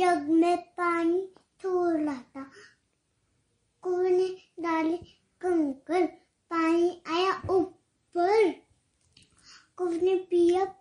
जग में पानी थोड़ा था कुएं ने डाले कंकर पानी आया ऊपर कुएं ने पिया